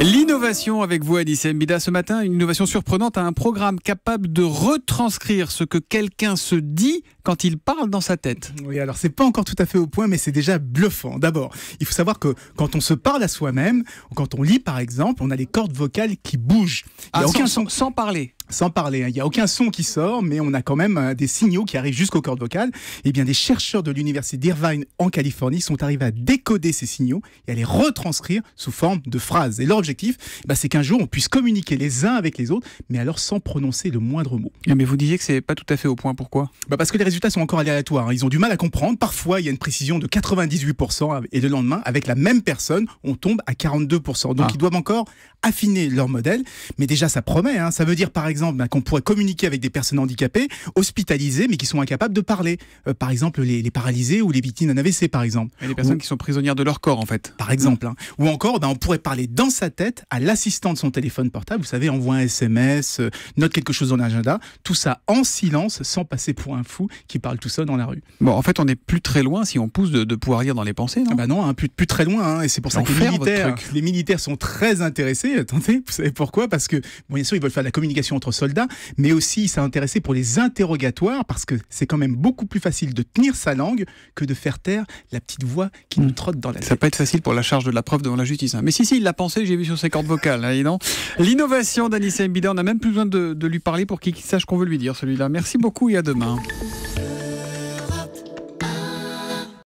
L'innovation avec vous, Alice Mbida, ce matin, une innovation surprenante à un programme capable de retranscrire ce que quelqu'un se dit quand il parle dans sa tête. Oui, alors c'est pas encore tout à fait au point, mais c'est déjà bluffant. D'abord, il faut savoir que quand on se parle à soi-même, quand on lit par exemple, on a les cordes vocales qui bougent. Ah, aucun sans, son... sans parler sans parler, hein. il n'y a aucun son qui sort, mais on a quand même euh, des signaux qui arrivent jusqu'aux cordes vocales. Et eh bien, des chercheurs de l'université d'Irvine en Californie sont arrivés à décoder ces signaux et à les retranscrire sous forme de phrases. Et leur objectif, bah, c'est qu'un jour, on puisse communiquer les uns avec les autres, mais alors sans prononcer le moindre mot. Mais vous disiez que c'est pas tout à fait au point. Pourquoi bah, Parce que les résultats sont encore aléatoires. Hein. Ils ont du mal à comprendre. Parfois, il y a une précision de 98% et le lendemain, avec la même personne, on tombe à 42%. Donc, ah. ils doivent encore affiner leur modèle. Mais déjà, ça promet. Hein. Ça veut dire, par exemple, bah, qu'on pourrait communiquer avec des personnes handicapées, hospitalisées, mais qui sont incapables de parler. Euh, par exemple, les, paralysés ou les victimes d'un AVC, par exemple. les personnes qui sont prisonnières de leur corps, en fait. Par exemple. Hein. Ou encore, bah, on pourrait parler dans sa tête à l'assistant de son téléphone portable. Vous savez, envoie un SMS, euh, note quelque chose dans l'agenda. Tout ça en silence, sans passer pour un fou qui parle tout seul dans la rue. Bon, en fait, on n'est plus très loin si on pousse de, pouvoir lire dans les pensées, non ah Bah non, hein, plus, plus, très loin. Et c'est pour ça que les militaires sont très intéressés attendez, vous savez pourquoi Parce que, bon, bien sûr, ils veulent faire de la communication entre soldats, mais aussi ils s'est intéressé pour les interrogatoires, parce que c'est quand même beaucoup plus facile de tenir sa langue que de faire taire la petite voix qui nous hmm. trotte dans la tête. Ça va pas être facile pour la charge de la preuve devant la justice. Hein. Mais si, si, il l'a pensé, j'ai vu sur ses cordes vocales. Hein, non L'innovation d'Anissa Mbida, on n'a même plus besoin de, de lui parler pour qu'il sache qu'on veut lui dire, celui-là. Merci beaucoup et à demain.